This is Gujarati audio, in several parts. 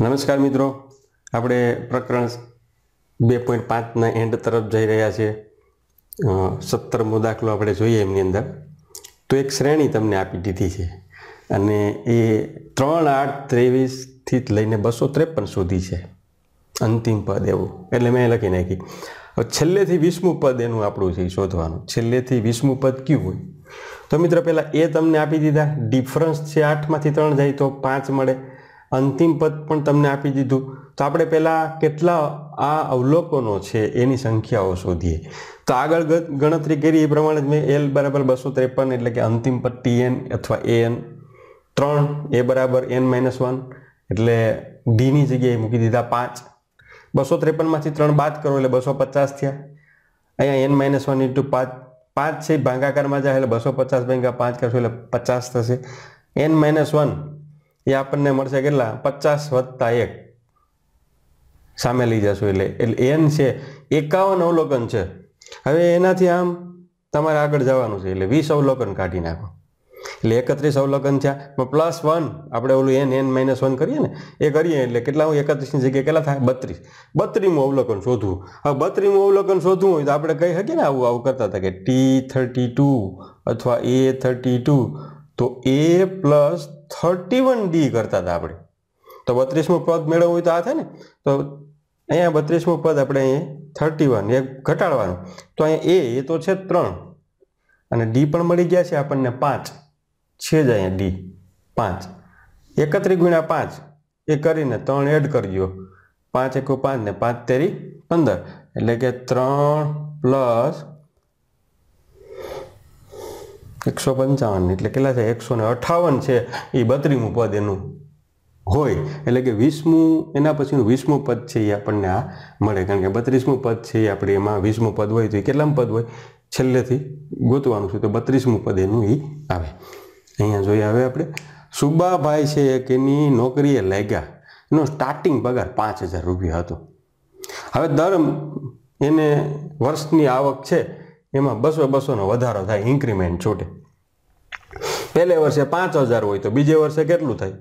નમસ્કાર મિત્રો આપણે પ્રકરણ બે પોઈન્ટ પાંચના એન્ડ તરફ જઈ રહ્યા છીએ સત્તરમો દાખલો આપણે જોઈએ એમની અંદર તો એક શ્રેણી તમને આપી દીધી છે અને એ ત્રણ આઠ ત્રેવીસથી લઈને બસો ત્રેપન સુધી છે અંતિમ પદ એવું એટલે મેં લખી નાખી હવે છેલ્લેથી વીસમું પદ એનું આપણું છે શોધવાનું છેલ્લેથી વીસમું પદ કયું હોય તો મિત્ર પહેલાં એ તમને આપી દીધા ડિફરન્સ છે આઠમાંથી ત્રણ જાય તો પાંચ મળે અંતિમ પદ પણ તમને આપી દીધું તો આપણે પહેલાં કેટલા આ અવલોકનો છે એની સંખ્યાઓ શોધીએ તો આગળ ગણતરી કરી એ પ્રમાણે જ મેં એલ બરાબર બસો ત્રેપન એટલે કે અંતિમ પદ એન અથવા એ એન ત્રણ એ બરાબર એન માઇનસ વન એટલે ડીની જગ્યાએ મૂકી દીધા પાંચ બસો ત્રેપનમાંથી ત્રણ બાદ કરો એટલે બસો પચાસ થયા અહીંયા એન માઇનસ વન ઇન્ટુ પાંચ પાંચ છે ભાંગાકારમાં જાય એટલે બસો પચાસ ભાંગા પાંચ કરશો એટલે પચાસ થશે એન માઇનસ વન એ આપણને મળશે કેટલા પચાસ વત્તા એક સામે લઈ જશું એટલે એટલે એન છે એકાવન અવલોકન છે હવે એનાથી આમ તમારે આગળ જવાનું છે એટલે વીસ અવલોકન કાઢી નાખો એટલે એકત્રીસ અવલોકન થયા પ્લસ વન આપણે ઓલું એન એન માઇનસ વન કરીએ ને એ કરીએ એટલે કેટલા હું એકત્રીસની જગ્યાએ કેટલા થાય બત્રીસ બત્રીમું અવલોકન શોધવું હવે બત્રીમું અવલોકન શોધવું હોય તો આપણે કહી શકીએ ને આવું આવું કરતા હતા કે ટી થર્ટી ટુ અથવા એ થર્ટી ટુ તો A plus thirty one D કરતા હતા આપણે તો બત્રીસમું પદ મેળવવું હોય તો આ થાય ને તો અહીંયા બત્રીસમું પદ આપણે અહીંયા થર્ટી વન એ ઘટાડવાનું તો અહીંયા એ તો છે ત્રણ અને ડી પણ મળી ગયા છે આપણને પાંચ છે જ અહીંયા ડી પાંચ એકત્રીસ ગુણ્યા પાંચ એ કરીને ત્રણ એડ કરજો પાંચ એકુ પાંચ ને પાંચ તેરી પંદર એટલે કે ત્રણ પ્લસ એકસો પંચાવન એટલે કેટલા છે એકસો ને અઠાવન છે એ બત્રીમું પદ એનું હોય એટલે કે વીસમું એના પછીનું વીસમું પદ છે એ આપણને આ મળે કારણ કે બત્રીસમું પદ છે એ આપણે એમાં વીસમું પદ હોય તો એ કેટલામ પદ હોય છેલ્લેથી ગોતવાનું છે તો બત્રીસમું પદ એનું એ આવે અહીંયા જોઈએ હવે આપણે સુબાભાઈ છે એની નોકરીએ લાગ્યા એનો સ્ટાર્ટિંગ પગાર પાંચ હજાર રૂપિયા હતો હવે દર એને વર્ષની આવક છે એમાં બસો બસોનો વધારો થાય ઇન્ક્રીમેન્ટ છૂટે પહેલે વર્ષે પાંચ હજાર હોય તો બીજે વર્ષે કેટલું થાય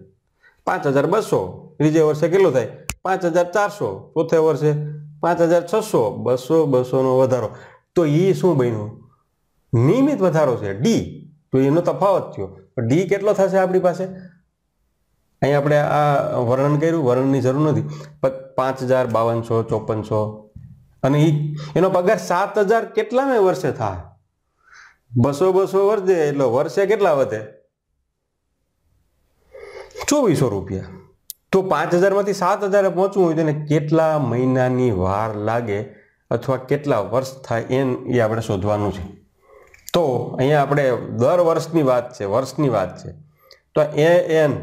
પાંચ હજાર બસો ત્રીજે વર્ષે કેટલું થાય પાંચ હજાર ચારસો ચોથે વર્ષે પાંચ હજાર છસો બસો બસોનો વધારો તો એ શું બન્યું નિયમિત વધારો છે ડી તો એનો તફાવત થયો ડી કેટલો થશે આપણી પાસે અહીં આપણે આ વર્ણન કર્યું વર્ણનની જરૂર નથી પાંચ હજાર બાવનસો ચોપનસો અને એનો પગાર સાત હજાર કેટલામે વર્ષે થાય બસો બસો વર્ષે એટલે વર્ષે કેટલા વધે ચોવીસો રૂપિયા તો પાંચ હજારમાંથી સાત હજારે પહોંચવું હોય તો એને કેટલા મહિનાની વાર લાગે અથવા કેટલા વર્ષ થાય એમ એ આપણે શોધવાનું છે તો અહીંયા આપણે દર વર્ષની વાત છે વર્ષની વાત છે તો એ એન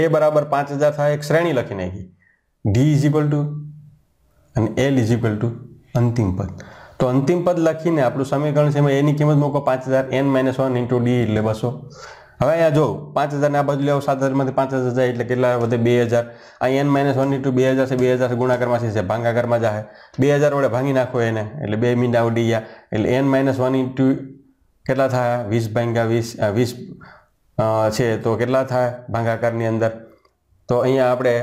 એ બરાબર પાંચ હજાર થાય એક શ્રેણી લખી નાખી ડી ઇઝ ઇક્વલ ટુ અને એલ ઇઝિકલ ટુ અંતિમ પદ તો અંતિમ પદ લખીને આપણું સમીકરણ છે એમાં એની કિંમત મૂકો પાંચ હજાર N minus one into D એટલે બસો હવે અહીંયા જો પાંચ હજારને આ બાજુ લેવો સાત હજારમાંથી પાંચ હજાર જાય એટલે કેટલા વધે બે હજાર આ એન માઇનસ વન ઇન્ટુ બે હજાર છે બે હજાર ગુણાકારમાં છે ભાંગાકારમાં જાય બે હજાર વડે ભાંગી નાખો એને એટલે બે મીંડા ઉડી ગયા એટલે એન માઇનસ વન ઇન્ટુ કેટલા થાય વીસ ભાંગા વીસ વીસ છે તો કેટલા થાય ભાંગાકારની અંદર તો અહીંયા આપણે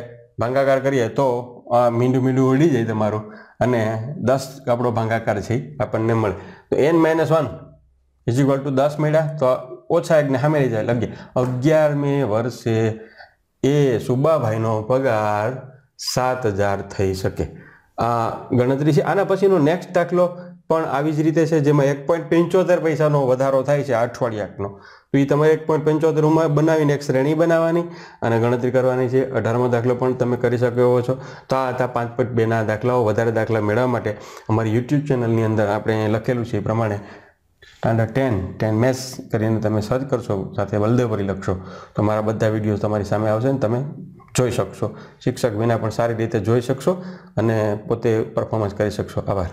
ભાંગાકાર કરીએ તો આ મીંડું મીંડું ઉડી જાય તમારું અને દસ આપણો ભાંગાકાર છે આપણને મળે તો N minus one is equal to દસ મળ્યા તો ઓછા એકને સામે રહી જાય અગિયાર અગિયારમી વર્ષે એ સુબાભાઈનો પગાર સાત હજાર થઈ શકે આ ગણતરી છે આના પછીનો નેક્સ્ટ દાખલો પણ આવી જ રીતે છે જેમાં એક પોઈન્ટ પંચોતેર પૈસાનો વધારો થાય છે અઠવાડિયાકનો તો એ તમારે એક પોઈન્ટ પંચોતેરમાં બનાવીને એક શ્રેણી બનાવવાની અને ગણતરી કરવાની છે અઢારમો દાખલો પણ તમે કરી શકો એવો છો તો આ હતા પાંચ પોઈન્ટ બેના દાખલાઓ વધારે દાખલા મેળવવા માટે અમારી યુટ્યુબ ચેનલની અંદર આપણે લખેલું છે એ પ્રમાણે સ્ટાન્ડર્ડ ટેન ટેન મેસ કરીને તમે સર્ચ કરશો સાથે વલ્દેવરી લખશો તો મારા બધા વિડીયો તમારી સામે આવશે ને તમે જોઈ શકશો શિક્ષક વિના પણ સારી રીતે જોઈ શકશો અને પોતે પરફોર્મન્સ કરી શકશો આભાર